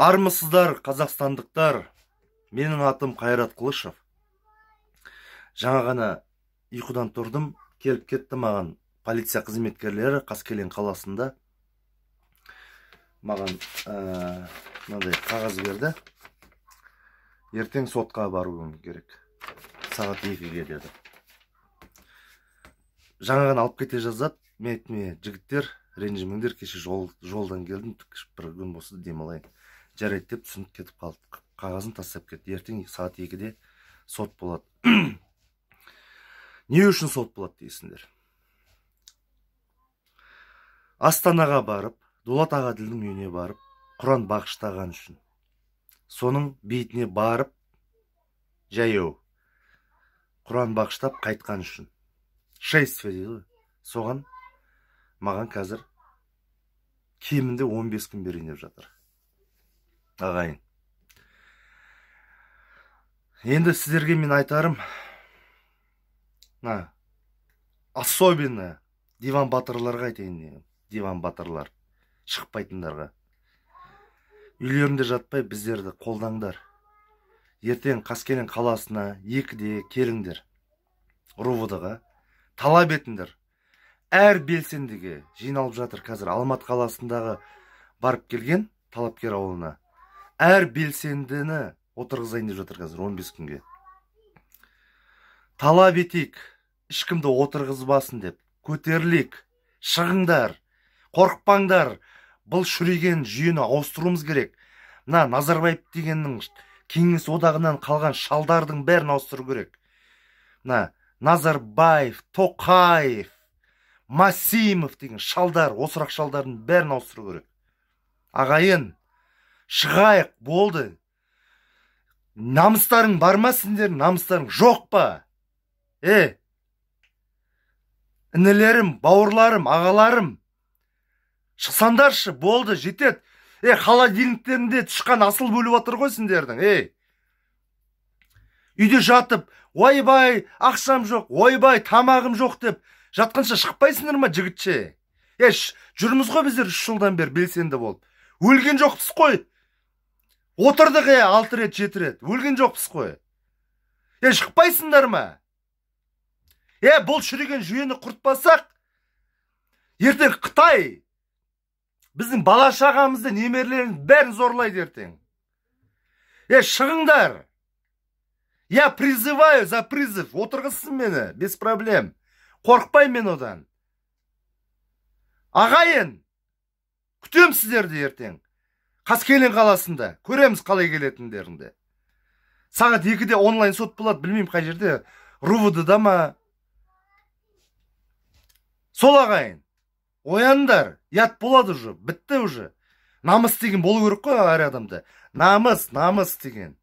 армысыздар қазақстандықтар менің атым қайрат қылышев жаңа ғана ұйқыдан тұрдым келіп кетті маған полиция қызметкерлері Қаскелен қаласында маған ә, мынандай ә, қағаз берді ертең сотқа баруым керек сағат екіге деді жаңа ғана алып кете жазады мен айттым жігіттер ренжімеңдер кеше жол, жолдан келдім бір күн болса демалайын жарайды деп түсініп кетіп қалды қағазын тастап кетті ертең сағат екіде сот болады не үшін сот болады дейсіңдер астанаға барып дулат ағаділдің үйіне барып құран бағыштаған үшін соның бейітіне барып жаяу құран бағыштап қайтқан үшін шествие дейді соған маған қазір кемінде 15 күн берейін деп жатыр ағайын енді сіздерге мен айтарым мына особенно диван батырларға айтайын диван батырлар шықпайтындарға үйлерінде жатпай біздерді қолдаңдар ертең қаскелең қаласына екіде келіңдер рувд ға талап етіңдер әр белсендіге жиналып жатыр қазір алматы қаласындағы барып келген талапкер ауылына әр белсендіні отырғызайын деп жатыр қазір 15 күнге талап етейік ешкімді отырғызбасын деп көтерлік, шығыңдар қорықпаңдар бұл шүреген жүйені ауыстыруымыз керек мына назарбаев дегеннің кеңес одағынан қалған шалдардың бәрін ауыстыру керек мына назарбаев тоқаев масимов деген шалдар осырақ шалдардың бәрін ауыстыру керек ағайын шығайық болды намыстарың бар ма сендердің намыстарың жоқ па е інілерім бауырларым ағаларым шықсаңдаршы болды жетеді е холодильниктерінде тышқан асыл бөліп жатыр ғой сендердің ей үйде жатып ойбай ақшам жоқ ойбай тамағым жоқ деп жатқанша шықпайсыңдар ма жігітше е жүрміз ғой біздер үш жылдан бері белсенді болып өлген жоқпыз қой отырдық е алты рет жеті рет өлген жоқпыз ғой е шықпайсыңдар ма е бұл шіріген жүйені құртпасақ ертең қытай біздің бала шағамызды немерелерін бәрін зорлайды ертең е шығыңдар я призываю за призыв отырғызсын мені без проблем қорықпаймын мен одан ағайын күтемін сіздерді ертең қаскелең қаласында көреміз қалай келетіндеріңді сағат екіде онлайн сот болады білмеймін қай жерде рувд да ма сол ағайын ояндар ұят болады уже бітті уже намыс деген болу керек қой әр адамда намыс намыс деген